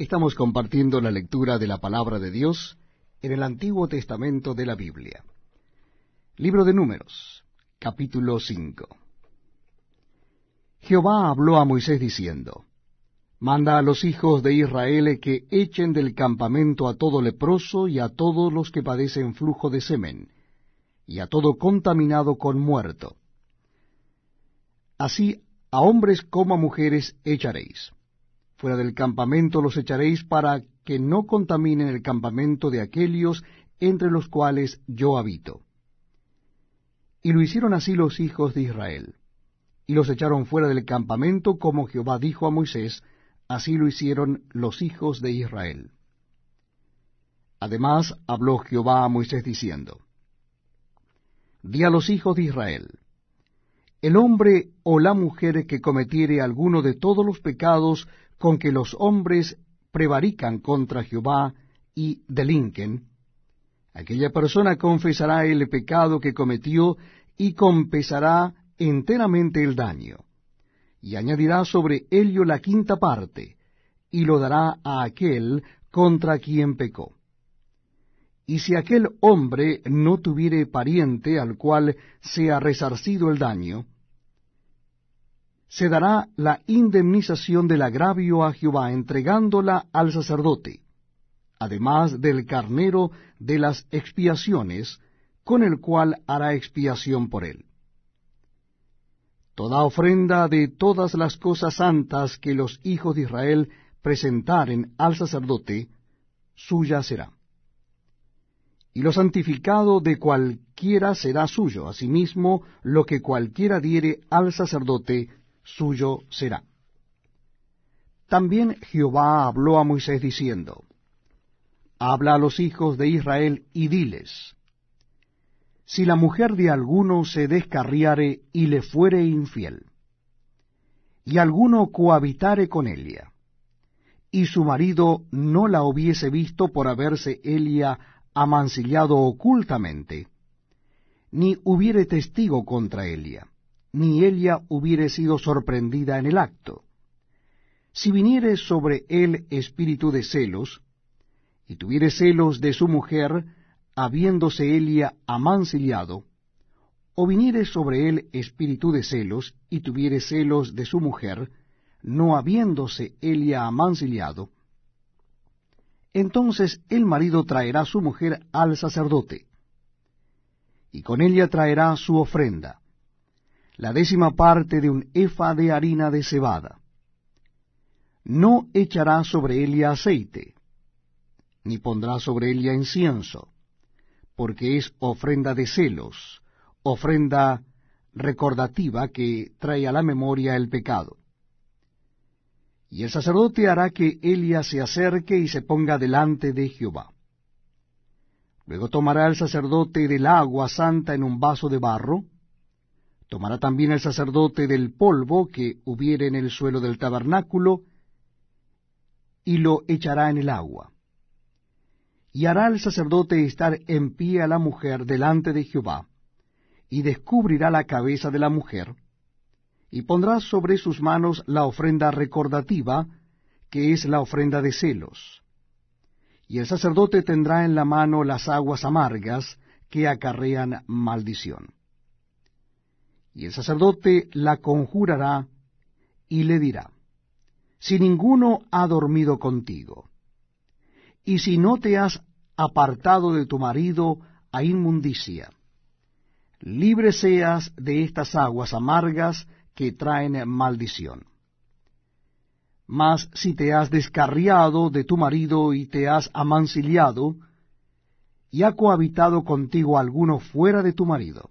Estamos compartiendo la lectura de la palabra de Dios en el Antiguo Testamento de la Biblia. Libro de Números, capítulo 5. Jehová habló a Moisés diciendo, Manda a los hijos de Israel que echen del campamento a todo leproso y a todos los que padecen flujo de semen, y a todo contaminado con muerto. Así a hombres como a mujeres echaréis Fuera del campamento los echaréis para que no contaminen el campamento de aquellos entre los cuales yo habito. Y lo hicieron así los hijos de Israel. Y los echaron fuera del campamento como Jehová dijo a Moisés, así lo hicieron los hijos de Israel. Además habló Jehová a Moisés diciendo, Di a los hijos de Israel, el hombre o la mujer que cometiere alguno de todos los pecados con que los hombres prevarican contra Jehová y delinquen, aquella persona confesará el pecado que cometió y compensará enteramente el daño, y añadirá sobre ello la quinta parte, y lo dará a aquel contra quien pecó. Y si aquel hombre no tuviere pariente al cual sea resarcido el daño, se dará la indemnización del agravio a Jehová, entregándola al sacerdote, además del carnero de las expiaciones, con el cual hará expiación por él. Toda ofrenda de todas las cosas santas que los hijos de Israel presentaren al sacerdote, suya será. Y lo santificado de cualquiera será suyo, asimismo lo que cualquiera diere al sacerdote, suyo será. También Jehová habló a Moisés diciendo, Habla a los hijos de Israel y diles, Si la mujer de alguno se descarriare y le fuere infiel, y alguno cohabitare con ella, y su marido no la hubiese visto por haberse ella amancillado ocultamente, ni hubiere testigo contra ella, ni ella hubiere sido sorprendida en el acto. Si viniere sobre él espíritu de celos, y tuviere celos de su mujer, habiéndose ella amancillado, o viniere sobre él espíritu de celos, y tuviere celos de su mujer, no habiéndose ella amancillado, entonces el marido traerá su mujer al sacerdote, y con ella traerá su ofrenda, la décima parte de un efa de harina de cebada. No echará sobre ella aceite, ni pondrá sobre ella incienso, porque es ofrenda de celos, ofrenda recordativa que trae a la memoria el pecado. Y el sacerdote hará que Elia se acerque y se ponga delante de Jehová. Luego tomará el sacerdote del agua santa en un vaso de barro, Tomará también el sacerdote del polvo que hubiere en el suelo del tabernáculo, y lo echará en el agua. Y hará el sacerdote estar en pie a la mujer delante de Jehová, y descubrirá la cabeza de la mujer, y pondrá sobre sus manos la ofrenda recordativa, que es la ofrenda de celos. Y el sacerdote tendrá en la mano las aguas amargas que acarrean maldición. Y el sacerdote la conjurará y le dirá, si ninguno ha dormido contigo, y si no te has apartado de tu marido a inmundicia, libre seas de estas aguas amargas que traen maldición. Mas si te has descarriado de tu marido y te has amancillado, y ha cohabitado contigo alguno fuera de tu marido,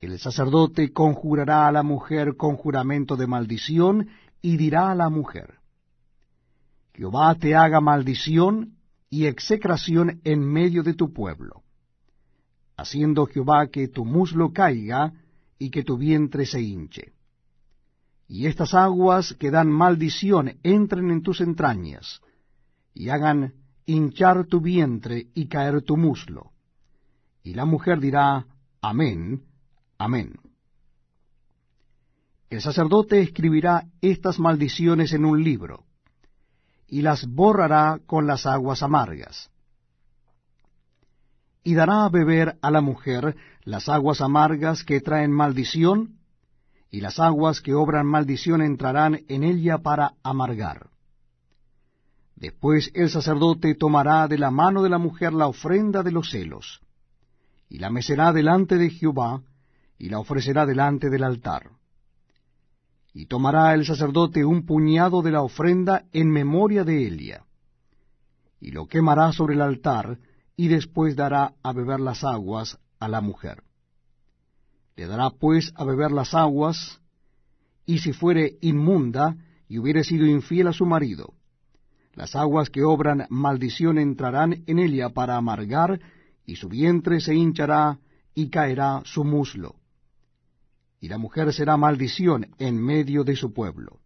el sacerdote conjurará a la mujer con juramento de maldición y dirá a la mujer, Jehová te haga maldición y execración en medio de tu pueblo, haciendo Jehová que tu muslo caiga y que tu vientre se hinche. Y estas aguas que dan maldición entren en tus entrañas, y hagan hinchar tu vientre y caer tu muslo. Y la mujer dirá, Amén Amén. El sacerdote escribirá estas maldiciones en un libro, y las borrará con las aguas amargas. Y dará a beber a la mujer las aguas amargas que traen maldición, y las aguas que obran maldición entrarán en ella para amargar. Después el sacerdote tomará de la mano de la mujer la ofrenda de los celos, y la mecerá delante de Jehová, y la ofrecerá delante del altar. Y tomará el sacerdote un puñado de la ofrenda en memoria de Elia, y lo quemará sobre el altar, y después dará a beber las aguas a la mujer. Le dará pues a beber las aguas, y si fuere inmunda y hubiere sido infiel a su marido, las aguas que obran maldición entrarán en ella para amargar, y su vientre se hinchará y caerá su muslo y la mujer será maldición en medio de su pueblo.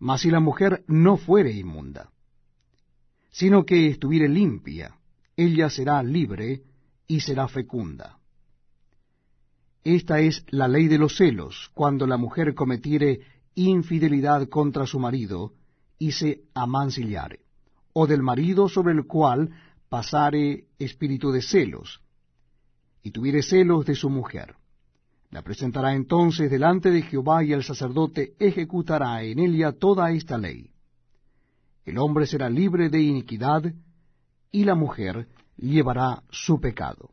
Mas si la mujer no fuere inmunda, sino que estuviere limpia, ella será libre y será fecunda. Esta es la ley de los celos, cuando la mujer cometiere infidelidad contra su marido y se amancillare, o del marido sobre el cual pasare espíritu de celos, y tuviere celos de su mujer. La presentará entonces delante de Jehová y el sacerdote ejecutará en ella toda esta ley. El hombre será libre de iniquidad y la mujer llevará su pecado.